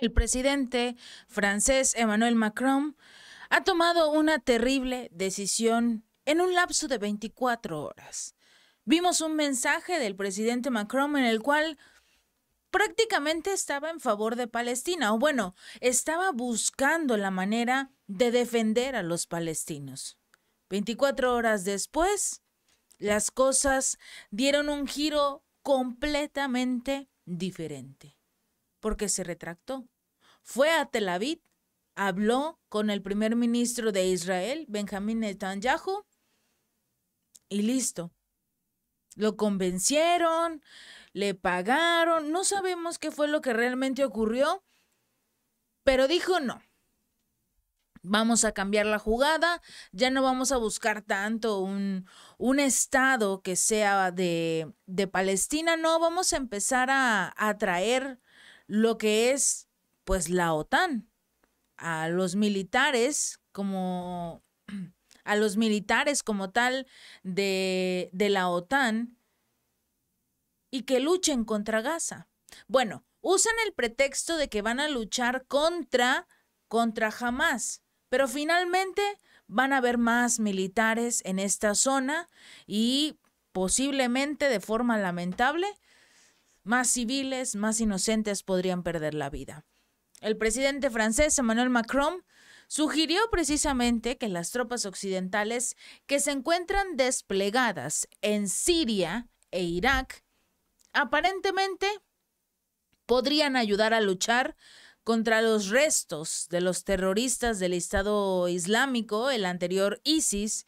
El presidente francés Emmanuel Macron ha tomado una terrible decisión en un lapso de 24 horas. Vimos un mensaje del presidente Macron en el cual prácticamente estaba en favor de Palestina, o bueno, estaba buscando la manera de defender a los palestinos. 24 horas después, las cosas dieron un giro completamente diferente porque se retractó. Fue a Tel Aviv, habló con el primer ministro de Israel, Benjamín Netanyahu, y listo. Lo convencieron, le pagaron, no sabemos qué fue lo que realmente ocurrió, pero dijo no. Vamos a cambiar la jugada, ya no vamos a buscar tanto un, un estado que sea de, de Palestina, no, vamos a empezar a atraer lo que es pues la OTAN. A los militares como a los militares como tal de, de la OTAN y que luchen contra Gaza. Bueno, usan el pretexto de que van a luchar contra contra Hamas, pero finalmente van a haber más militares en esta zona y posiblemente de forma lamentable más civiles, más inocentes podrían perder la vida. El presidente francés Emmanuel Macron sugirió precisamente que las tropas occidentales que se encuentran desplegadas en Siria e Irak aparentemente podrían ayudar a luchar contra los restos de los terroristas del Estado Islámico, el anterior ISIS,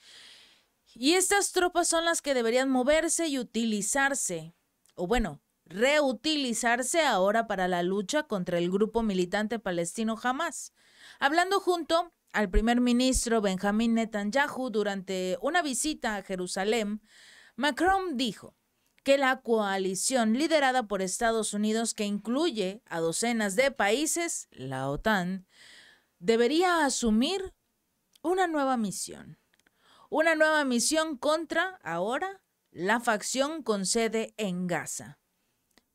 y estas tropas son las que deberían moverse y utilizarse, o bueno, reutilizarse ahora para la lucha contra el grupo militante palestino Hamas. Hablando junto al primer ministro Benjamín Netanyahu durante una visita a Jerusalén, Macron dijo que la coalición liderada por Estados Unidos, que incluye a docenas de países, la OTAN, debería asumir una nueva misión. Una nueva misión contra, ahora, la facción con sede en Gaza.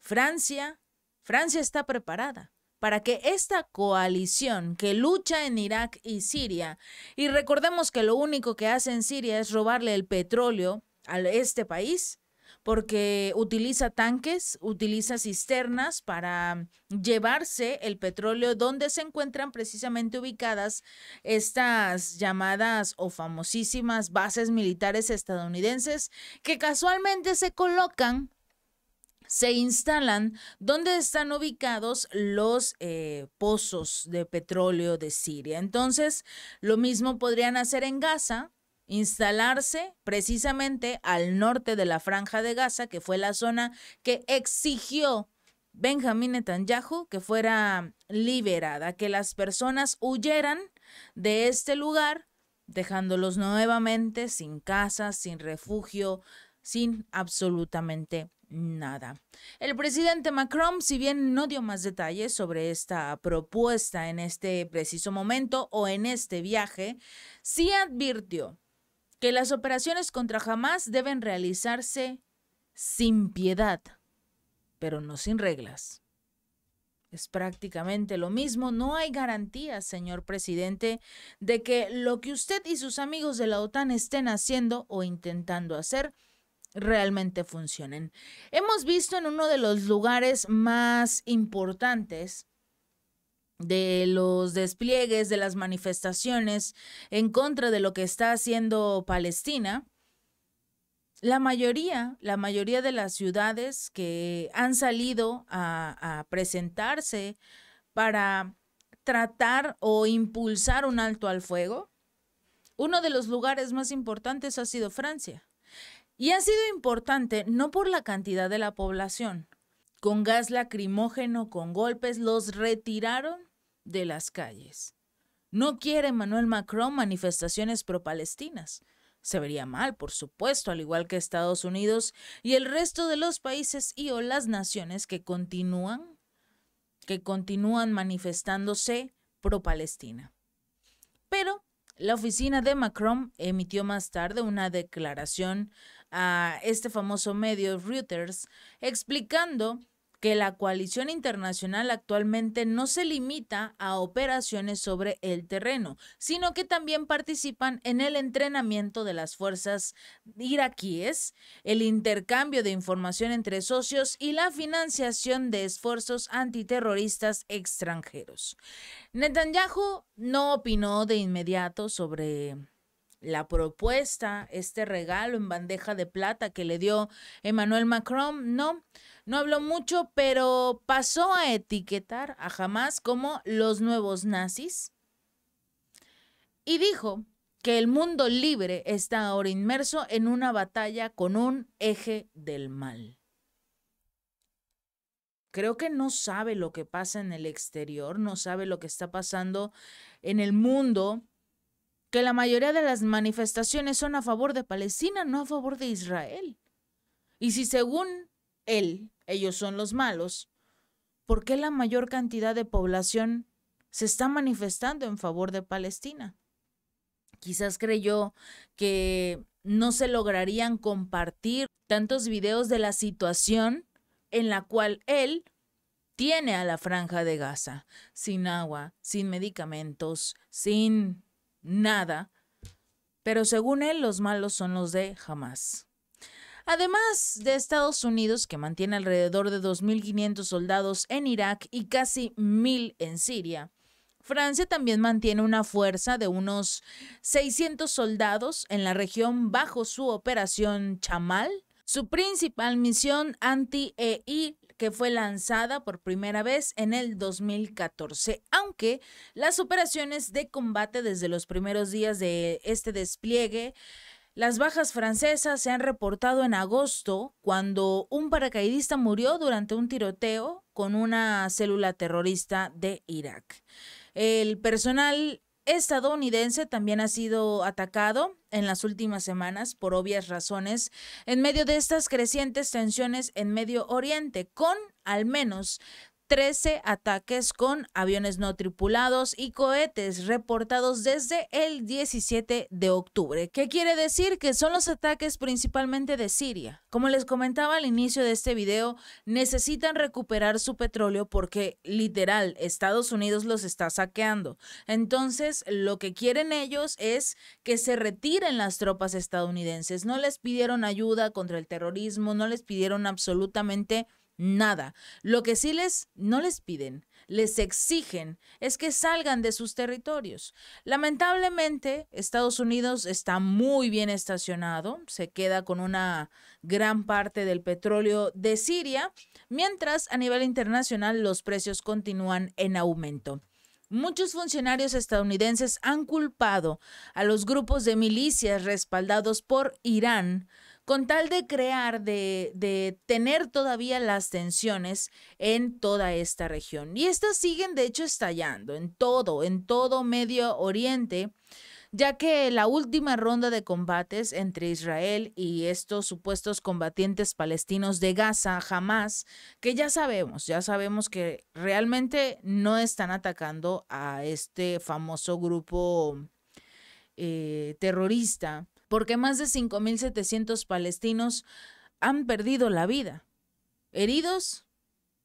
Francia, Francia está preparada para que esta coalición que lucha en Irak y Siria, y recordemos que lo único que hace en Siria es robarle el petróleo a este país, porque utiliza tanques, utiliza cisternas para llevarse el petróleo donde se encuentran precisamente ubicadas estas llamadas o famosísimas bases militares estadounidenses que casualmente se colocan se instalan donde están ubicados los eh, pozos de petróleo de Siria. Entonces, lo mismo podrían hacer en Gaza, instalarse precisamente al norte de la franja de Gaza, que fue la zona que exigió Benjamín Netanyahu que fuera liberada, que las personas huyeran de este lugar, dejándolos nuevamente sin casa, sin refugio, sin absolutamente nada. El presidente Macron, si bien no dio más detalles sobre esta propuesta en este preciso momento o en este viaje, sí advirtió que las operaciones contra Jamás deben realizarse sin piedad, pero no sin reglas. Es prácticamente lo mismo. No hay garantía, señor presidente, de que lo que usted y sus amigos de la OTAN estén haciendo o intentando hacer realmente funcionen. Hemos visto en uno de los lugares más importantes de los despliegues, de las manifestaciones en contra de lo que está haciendo Palestina, la mayoría, la mayoría de las ciudades que han salido a, presentarse para tratar o impulsar un alto al fuego, uno de los lugares más importantes ha sido Francia. Y ha sido importante no por la cantidad de la población. Con gas lacrimógeno, con golpes, los retiraron de las calles. No quiere Manuel Macron manifestaciones pro-palestinas. Se vería mal, por supuesto, al igual que Estados Unidos y el resto de los países y o las naciones que continúan, que continúan manifestándose pro-Palestina. Pero la oficina de Macron emitió más tarde una declaración a este famoso medio Reuters explicando que la coalición internacional actualmente no se limita a operaciones sobre el terreno, sino que también participan en el entrenamiento de las fuerzas iraquíes, el intercambio de información entre socios y la financiación de esfuerzos antiterroristas extranjeros. Netanyahu no opinó de inmediato sobre la propuesta, este regalo en bandeja de plata que le dio Emmanuel Macron, no, no habló mucho, pero pasó a etiquetar a Jamás como los nuevos nazis y dijo que el mundo libre está ahora inmerso en una batalla con un eje del mal. Creo que no sabe lo que pasa en el exterior, no sabe lo que está pasando en el mundo que la mayoría de las manifestaciones son a favor de Palestina, no a favor de Israel. Y si según él ellos son los malos, ¿por qué la mayor cantidad de población se está manifestando en favor de Palestina? Quizás creyó que no se lograrían compartir tantos videos de la situación en la cual él tiene a la franja de Gaza, sin agua, sin medicamentos, sin nada, pero según él los malos son los de jamás. Además de Estados Unidos, que mantiene alrededor de 2.500 soldados en Irak y casi 1.000 en Siria, Francia también mantiene una fuerza de unos 600 soldados en la región bajo su operación Chamal, su principal misión anti-EI que fue lanzada por primera vez en el 2014, aunque las operaciones de combate desde los primeros días de este despliegue las bajas francesas se han reportado en agosto cuando un paracaidista murió durante un tiroteo con una célula terrorista de Irak. El personal estadounidense también ha sido atacado en las últimas semanas por obvias razones en medio de estas crecientes tensiones en Medio Oriente, con al menos 13 ataques con aviones no tripulados y cohetes reportados desde el 17 de octubre. ¿Qué quiere decir? Que son los ataques principalmente de Siria. Como les comentaba al inicio de este video, necesitan recuperar su petróleo porque literal Estados Unidos los está saqueando. Entonces, lo que quieren ellos es que se retiren las tropas estadounidenses. No les pidieron ayuda contra el terrorismo, no les pidieron absolutamente nada. Lo que sí les, no les piden, les exigen es que salgan de sus territorios. Lamentablemente, Estados Unidos está muy bien estacionado, se queda con una gran parte del petróleo de Siria, mientras a nivel internacional los precios continúan en aumento. Muchos funcionarios estadounidenses han culpado a los grupos de milicias respaldados por Irán con tal de crear, de, tener todavía las tensiones en toda esta región. Y estas siguen, de hecho, estallando en todo, en todo Medio Oriente ya que la última ronda de combates entre Israel y estos supuestos combatientes palestinos de Gaza, jamás, que ya sabemos, ya sabemos que realmente no están atacando a este famoso grupo eh, terrorista porque más de 5.700 palestinos han perdido la vida. Heridos,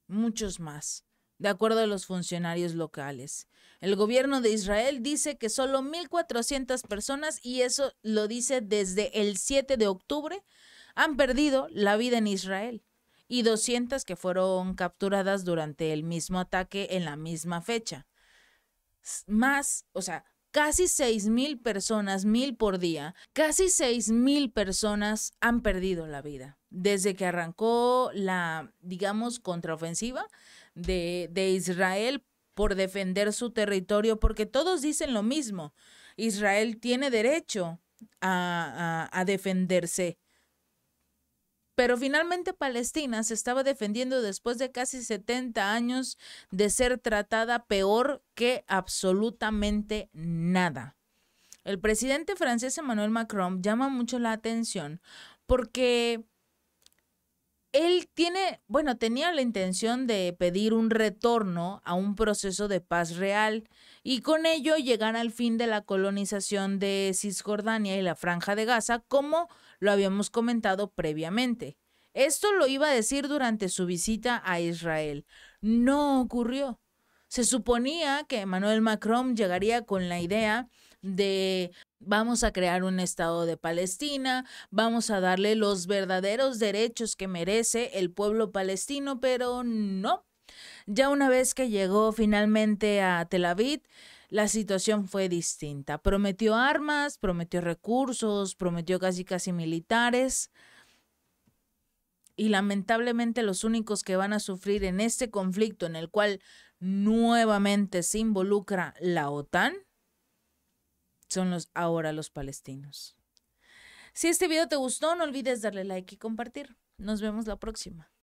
muchos más, de acuerdo a los funcionarios locales. El gobierno de Israel dice que solo 1.400 personas, y eso lo dice desde el 7 de octubre, han perdido la vida en Israel y 200 que fueron capturadas durante el mismo ataque en la misma fecha. Más, o sea, casi mil personas, mil por día, casi mil personas han perdido la vida desde que arrancó la, digamos, contraofensiva de, Israel por defender su territorio, porque todos dicen lo mismo, Israel tiene derecho a defenderse. Pero finalmente Palestina se estaba defendiendo después de casi 70 años de ser tratada peor que absolutamente nada. El presidente francés Emmanuel Macron llama mucho la atención porque él tiene, bueno, tenía la intención de pedir un retorno a un proceso de paz real y con ello llegar al fin de la colonización de Cisjordania y la franja de Gaza, como lo habíamos comentado previamente. Esto lo iba a decir durante su visita a Israel. No ocurrió. Se suponía que Emmanuel Macron llegaría con la idea de Vamos a crear un Estado de Palestina, vamos a darle los verdaderos derechos que merece el pueblo palestino, pero no. Ya una vez que llegó finalmente a Tel Aviv, la situación fue distinta. Prometió armas, prometió recursos, prometió casi casi militares. Y lamentablemente los únicos que van a sufrir en este conflicto en el cual nuevamente se involucra la OTAN son los ahora los palestinos. Si este video te gustó, no olvides darle like y compartir. Nos vemos la próxima.